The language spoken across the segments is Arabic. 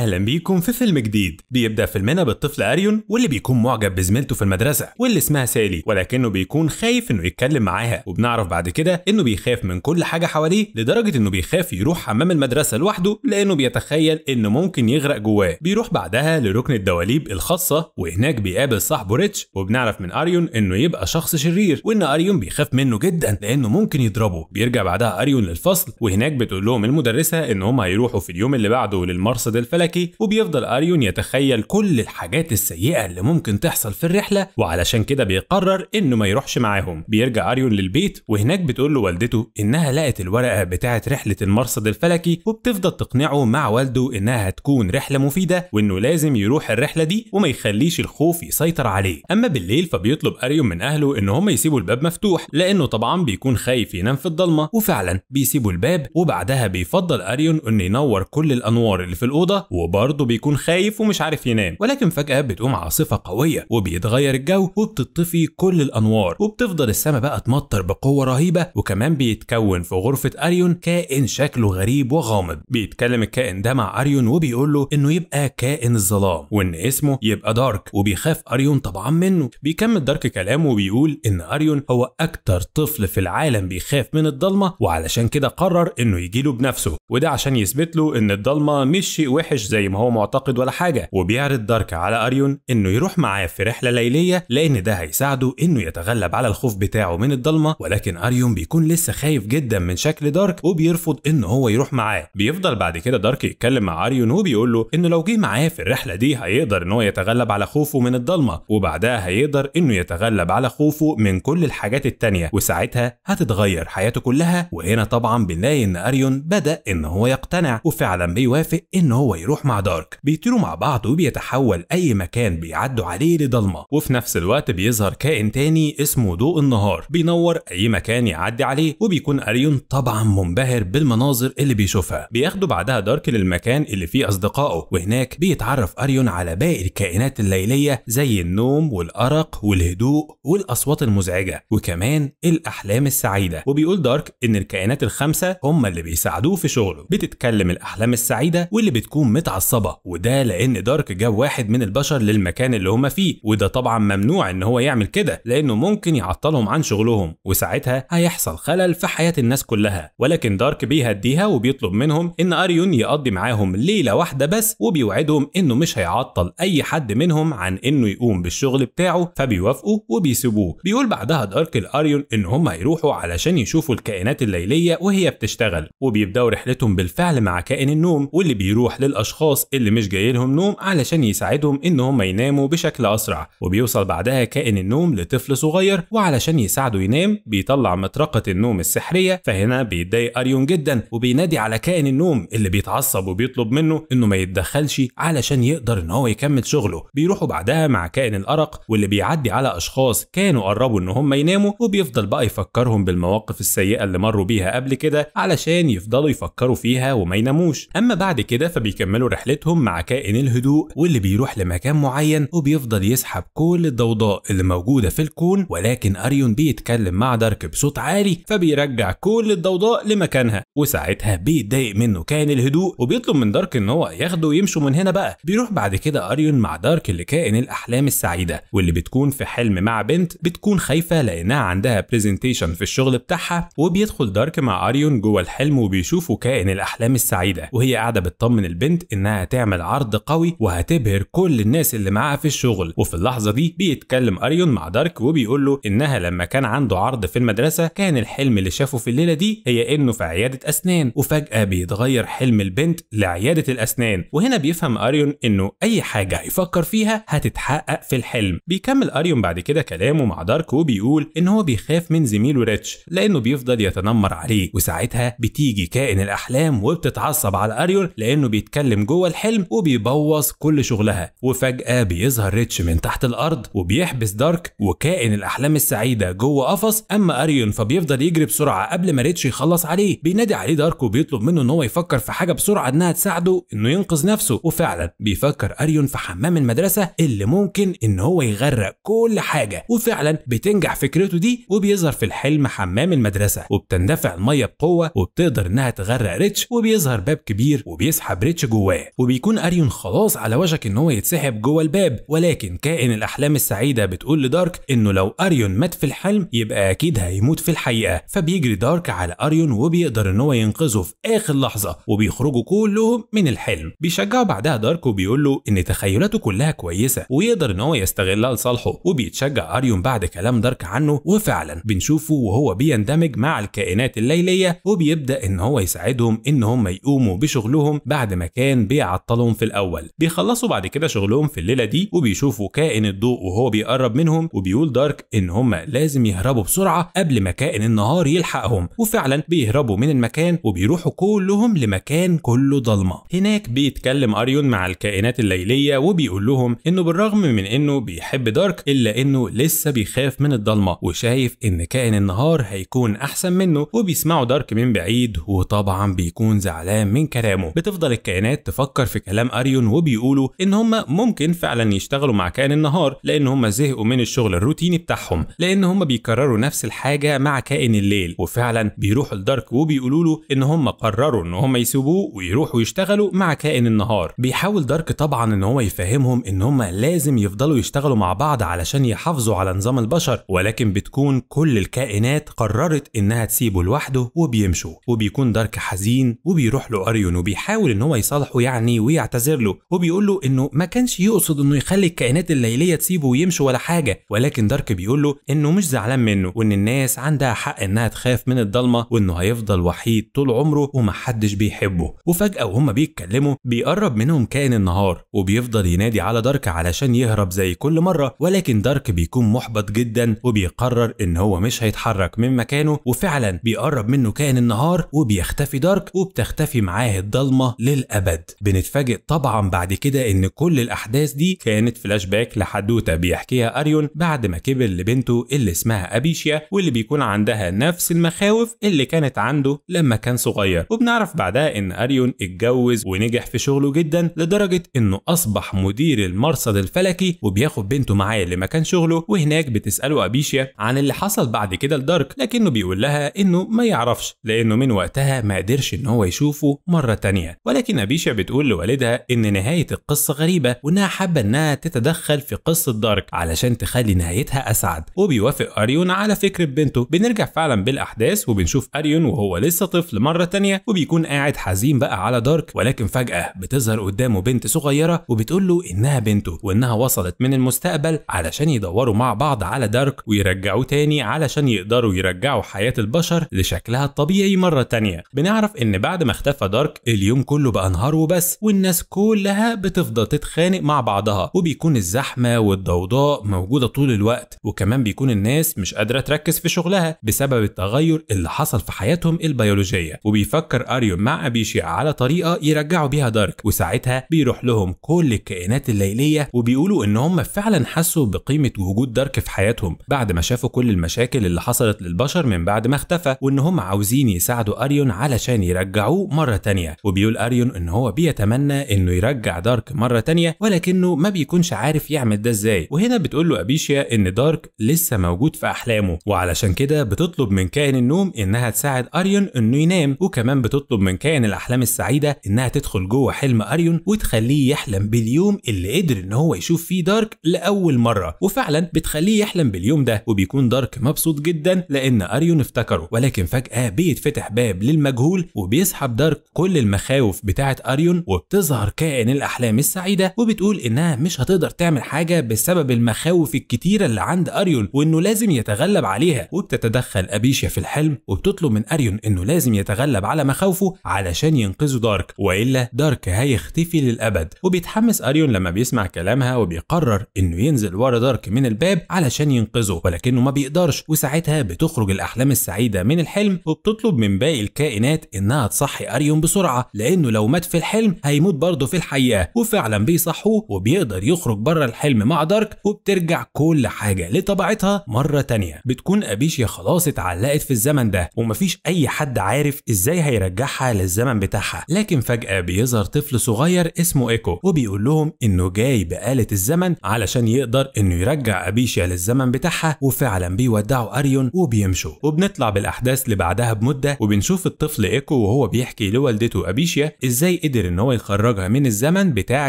اهلا بيكم في فيلم جديد بيبدا فيلمنا بالطفل اريون واللي بيكون معجب بزميلته في المدرسه واللي اسمها سالي ولكنه بيكون خايف انه يتكلم معاها وبنعرف بعد كده انه بيخاف من كل حاجه حواليه لدرجه انه بيخاف يروح حمام المدرسه لوحده لانه بيتخيل انه ممكن يغرق جواه بيروح بعدها لركن الدواليب الخاصه وهناك بيقابل صاحبه ريتش وبنعرف من اريون انه يبقى شخص شرير وان اريون بيخاف منه جدا لانه ممكن يضربه بيرجع بعدها اريون للفصل وهناك بتقول لهم المدرسه ان هم هيروحوا في اليوم اللي بعده للمرصد الفلكي ذكي وبيفضل اريون يتخيل كل الحاجات السيئه اللي ممكن تحصل في الرحله وعلشان كده بيقرر انه ما يروحش معاهم بيرجع اريون للبيت وهناك بتقول له والدته انها لقت الورقه بتاعه رحله المرصد الفلكي وبتفضل تقنعه مع والده انها هتكون رحله مفيده وانه لازم يروح الرحله دي وما يخليش الخوف يسيطر عليه اما بالليل فبيطلب اريون من اهله ان هم يسيبوا الباب مفتوح لانه طبعا بيكون خايف ينام في الضلمه وفعلا بيسيبوا الباب وبعدها بيفضل اريون انه ينور كل الانوار اللي في الاوضه وبرضه بيكون خايف ومش عارف ينام ولكن فجأة بتقوم عاصفة قوية وبيتغير الجو وبتطفي كل الأنوار وبتفضل السماء بقى تمطر بقوة رهيبة وكمان بيتكون في غرفة أريون كائن شكله غريب وغامض بيتكلم الكائن ده مع أريون وبيقول له إنه يبقى كائن الظلام وإن اسمه يبقى دارك وبيخاف أريون طبعا منه بيكمل دارك كلامه وبيقول إن أريون هو أكتر طفل في العالم بيخاف من الضلمة وعلشان كده قرر إنه يجيله بنفسه وده عشان يثبت له إن الضلمة مش شيء وحش مش زي ما هو معتقد ولا حاجه وبيعرض دارك على اريون انه يروح معاه في رحله ليليه لان ده هيساعده انه يتغلب على الخوف بتاعه من الضلمه ولكن اريون بيكون لسه خايف جدا من شكل دارك وبيرفض ان هو يروح معاه بيفضل بعد كده دارك يتكلم مع اريون وبيقول له انه لو جه معاه في الرحله دي هيقدر ان هو يتغلب على خوفه من الضلمه وبعدها هيقدر انه يتغلب على خوفه من كل الحاجات التانيه وساعتها هتتغير حياته كلها وهنا طبعا بنلاقي ان اريون بدا ان هو يقتنع وفعلا بيوافق ان هو يروح بيروح مع دارك بيطيروا مع بعض وبيتحول أي مكان بيعدوا عليه لضلمة وفي نفس الوقت بيظهر كائن تاني اسمه ضوء النهار بينور أي مكان يعدي عليه وبيكون أريون طبعا منبهر بالمناظر اللي بيشوفها بياخدوا بعدها دارك للمكان اللي فيه أصدقائه وهناك بيتعرف أريون على باقي الكائنات الليلية زي النوم والأرق والهدوء والأصوات المزعجة وكمان الأحلام السعيدة وبيقول دارك إن الكائنات الخمسة هم اللي بيساعدوه في شغله بتتكلم الأحلام السعيدة واللي بتكون متعصبه وده لان دارك جاب واحد من البشر للمكان اللي هما فيه وده طبعا ممنوع ان هو يعمل كده لانه ممكن يعطلهم عن شغلهم وساعتها هيحصل خلل في حياه الناس كلها ولكن دارك بيهديها وبيطلب منهم ان اريون يقضي معاهم ليله واحده بس وبيوعدهم انه مش هيعطل اي حد منهم عن انه يقوم بالشغل بتاعه فبيوافقوا وبيسيبوه بيقول بعدها دارك لاريون ان هما هيروحوا علشان يشوفوا الكائنات الليليه وهي بتشتغل وبيبداوا رحلتهم بالفعل مع كائن النوم واللي بيروح للاشخاص الاشخاص اللي مش جاي لهم نوم علشان يساعدهم ان ما يناموا بشكل اسرع وبيوصل بعدها كائن النوم لطفل صغير وعلشان يساعده ينام بيطلع مطرقه النوم السحريه فهنا بيتضايق اريون جدا وبينادي على كائن النوم اللي بيتعصب وبيطلب منه انه ما يتدخلش علشان يقدر ان هو يكمل شغله بيروحوا بعدها مع كائن الارق واللي بيعدي على اشخاص كانوا قربوا ان هم يناموا وبيفضل بقى يفكرهم بالمواقف السيئه اللي مروا بيها قبل كده علشان يفضلوا يفكروا فيها وما يناموش اما بعد كده فبيكملوا بيكملوا رحلتهم مع كائن الهدوء واللي بيروح لمكان معين وبيفضل يسحب كل الضوضاء اللي موجودة في الكون ولكن أريون بيتكلم مع دارك بصوت عالي فبيرجع كل الضوضاء لمكانها وساعتها بيتضايق منه كائن الهدوء وبيطلب من دارك إن هو ياخده ويمشوا من هنا بقى بيروح بعد كده أريون مع دارك لكائن الأحلام السعيدة واللي بتكون في حلم مع بنت بتكون خايفة لأنها عندها برزنتيشن في الشغل بتاعها وبيدخل دارك مع أريون جوه الحلم وبيشوفوا كائن الأحلام السعيدة وهي قاعدة بتطمن البنت انها تعمل عرض قوي وهتبهر كل الناس اللي معاها في الشغل وفي اللحظه دي بيتكلم اريون مع دارك وبيقول له انها لما كان عنده عرض في المدرسه كان الحلم اللي شافه في الليله دي هي انه في عياده اسنان وفجاه بيتغير حلم البنت لعياده الاسنان وهنا بيفهم اريون انه اي حاجه هيفكر فيها هتتحقق في الحلم بيكمل اريون بعد كده كلامه مع دارك وبيقول ان هو بيخاف من زميله ريتش لانه بيفضل يتنمر عليه وساعتها بتيجي كائن الاحلام وبتتعصب على اريون لانه بيتكلم من جوه الحلم وبيبوظ كل شغلها وفجأة بيظهر ريتش من تحت الأرض وبيحبس دارك وكائن الأحلام السعيدة جوه قفص أما أريون فبيفضل يجري بسرعة قبل ما ريتش يخلص عليه بينادي عليه دارك وبيطلب منه إن هو يفكر في حاجة بسرعة إنها تساعده إنه ينقذ نفسه وفعلا بيفكر أريون في حمام المدرسة اللي ممكن إن هو يغرق كل حاجة وفعلا بتنجح فكرته دي وبيظهر في الحلم حمام المدرسة وبتندفع المية بقوة وبتقدر إنها تغرق ريتش وبيظهر باب كبير وبيسحب ريتش جوه جواه وبيكون اريون خلاص على وشك ان هو يتسحب جوه الباب ولكن كائن الاحلام السعيده بتقول لدارك انه لو اريون مات في الحلم يبقى اكيد هيموت في الحقيقه فبيجري دارك على اريون وبيقدر ان هو ينقذه في اخر لحظه وبيخرجوا كلهم من الحلم بيشجعه بعدها دارك وبيقول له ان تخيلاته كلها كويسه ويقدر ان هو يستغلها لصالحه وبيتشجع اريون بعد كلام دارك عنه وفعلا بنشوفه وهو بيندمج مع الكائنات الليليه وبيبدا ان هو يساعدهم ان هم يقوموا بشغلهم بعد ما كان كان بيعطلهم في الاول بيخلصوا بعد كده شغلهم في الليله دي وبيشوفوا كائن الضوء وهو بيقرب منهم وبيقول دارك ان هم لازم يهربوا بسرعه قبل ما كائن النهار يلحقهم وفعلا بيهربوا من المكان وبيروحوا كلهم لمكان كله ضلمه هناك بيتكلم اريون مع الكائنات الليليه وبيقول لهم انه بالرغم من انه بيحب دارك الا انه لسه بيخاف من الضلمه وشايف ان كائن النهار هيكون احسن منه وبيسمعوا دارك من بعيد وطبعا بيكون زعلان من كلامه بتفضل الكائنات كانت تفكر في كلام اريون وبيقولوا ان هم ممكن فعلا يشتغلوا مع كائن النهار لان هم زهقوا من الشغل الروتيني بتاعهم لان هم بيكرروا نفس الحاجه مع كائن الليل وفعلا بيروحوا لدارك وبيقولوا له ان هم قرروا ان هم يسيبوه ويروحوا يشتغلوا مع كائن النهار بيحاول دارك طبعا ان هو يفهمهم ان هم لازم يفضلوا يشتغلوا مع بعض علشان يحافظوا على نظام البشر ولكن بتكون كل الكائنات قررت انها تسيبه لوحده وبيمشوا وبيكون دارك حزين وبيروح له اريون وبيحاول ان هو يصالحه يصالحه يعني ويعتذر له وبيقول له انه ما كانش يقصد انه يخلي الكائنات الليليه تسيبه ويمشي ولا حاجه ولكن دارك بيقول له انه مش زعلان منه وان الناس عندها حق انها تخاف من الضلمه وانه هيفضل وحيد طول عمره ومحدش بيحبه وفجاه وهم بيتكلموا بيقرب منهم كائن النهار وبيفضل ينادي على دارك علشان يهرب زي كل مره ولكن دارك بيكون محبط جدا وبيقرر ان هو مش هيتحرك من مكانه وفعلا بيقرب منه كائن النهار وبيختفي دارك وبتختفي معاه الضلمه للابد الولد بنتفاجئ طبعا بعد كده ان كل الاحداث دي كانت فلاش باك لحدوته بيحكيها اريون بعد ما كبر لبنته اللي اسمها ابيشيا واللي بيكون عندها نفس المخاوف اللي كانت عنده لما كان صغير وبنعرف بعدها ان اريون اتجوز ونجح في شغله جدا لدرجه انه اصبح مدير المرصد الفلكي وبياخد بنته معاه لمكان شغله وهناك بتساله ابيشيا عن اللي حصل بعد كده لدارك لكنه بيقول لها انه ما يعرفش لانه من وقتها ما قدرش ان هو يشوفه مره تانية ولكن ابيشيا بتقول لوالدها إن نهاية القصة غريبة وإنها حابة إنها تتدخل في قصة دارك علشان تخلي نهايتها أسعد وبيوافق أريون على فكرة بنته بنرجع فعلا بالأحداث وبنشوف أريون وهو لسه طفل مرة تانية وبيكون قاعد حزين بقى على دارك ولكن فجأة بتظهر قدامه بنت صغيرة وبتقول له إنها بنته وإنها وصلت من المستقبل علشان يدوروا مع بعض على دارك ويرجعوه تاني علشان يقدروا يرجعوا حياة البشر لشكلها الطبيعي مرة تانية بنعرف إن بعد ما اختفى دارك اليوم كله بقى نهار وبس والناس كلها بتفضل تتخانق مع بعضها وبيكون الزحمه والضوضاء موجوده طول الوقت وكمان بيكون الناس مش قادره تركز في شغلها بسبب التغير اللي حصل في حياتهم البيولوجيه وبيفكر اريون مع ابيشي على طريقه يرجعوا بيها دارك وساعتها بيروح لهم كل الكائنات الليليه وبيقولوا ان هم فعلا حسوا بقيمه وجود دارك في حياتهم بعد ما شافوا كل المشاكل اللي حصلت للبشر من بعد ما اختفى وان هم عاوزين يساعدوا اريون علشان يرجعوه مره تانية وبيقول اريون ان هو بيتمنى انه يرجع دارك مره تانية ولكنه ما بيكونش عارف يعمل ده ازاي وهنا بتقول له ابيشيا ان دارك لسه موجود في احلامه وعلشان كده بتطلب من كائن النوم انها تساعد اريون انه ينام وكمان بتطلب من كائن الاحلام السعيده انها تدخل جوه حلم اريون وتخليه يحلم باليوم اللي قدر ان هو يشوف فيه دارك لاول مره وفعلا بتخليه يحلم باليوم ده وبيكون دارك مبسوط جدا لان اريون افتكره ولكن فجاه بيتفتح باب للمجهول وبيسحب دارك كل المخاوف بتاعه اريون سيناريو وبتظهر كائن الأحلام السعيدة وبتقول إنها مش هتقدر تعمل حاجة بسبب المخاوف الكتيرة اللي عند أريون وإنه لازم يتغلب عليها وبتتدخل ابيشيا في الحلم وبتطلب من أريون إنه لازم يتغلب على مخاوفه علشان ينقذوا دارك وإلا دارك هيختفي للأبد وبيتحمس أريون لما بيسمع كلامها وبيقرر إنه ينزل ورا دارك من الباب علشان ينقذه ولكنه ما بيقدرش وساعتها بتخرج الأحلام السعيدة من الحلم وبتطلب من باقي الكائنات إنها تصحي أريون بسرعة لأنه لو مات في الحلم هيموت برضه في الحقيقه وفعلا بيصحوه وبيقدر يخرج بره الحلم مع دارك وبترجع كل حاجه لطبيعتها مره تانية بتكون ابيشيا خلاص اتعلقت في الزمن ده ومفيش اي حد عارف ازاي هيرجعها للزمن بتاعها لكن فجاه بيظهر طفل صغير اسمه ايكو وبيقول لهم انه جاي بآلة الزمن علشان يقدر انه يرجع ابيشيا للزمن بتاعها وفعلا بيودعوا اريون وبيمشوا وبنطلع بالاحداث اللي بعدها بمده وبنشوف الطفل ايكو وهو بيحكي لوالدته ابيشيا ازاي قدر ان هو يخرجها من الزمن بتاع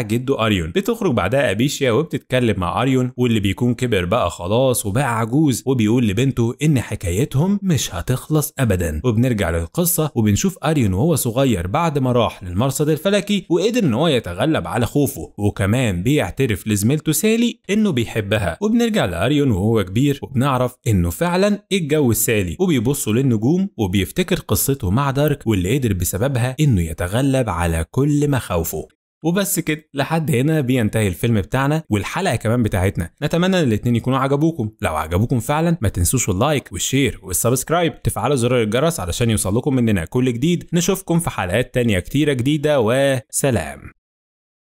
جده اريون بتخرج بعدها ابيشيا وبتتكلم مع اريون واللي بيكون كبر بقى خلاص وبقى عجوز وبيقول لبنته ان حكايتهم مش هتخلص ابدا وبنرجع للقصه وبنشوف اريون وهو صغير بعد ما راح للمرصد الفلكي وقدر ان هو يتغلب على خوفه وكمان بيعترف لزميلته سالي انه بيحبها وبنرجع لاريون وهو كبير وبنعرف انه فعلا اتجوز سالي وبيبصوا للنجوم وبيفتكر قصته مع دارك واللي قدر بسببها انه يتغلب على كل مخاوفه وبس كده لحد هنا بينتهي الفيلم بتاعنا والحلقه كمان بتاعتنا نتمنى ان الاثنين يكونوا عجبوكم لو عجبوكم فعلا ما تنسوش اللايك والشير والسبسكرايب تفعلوا زر الجرس علشان يوصلكم مننا كل جديد نشوفكم في حلقات تانية كتيره جديده وسلام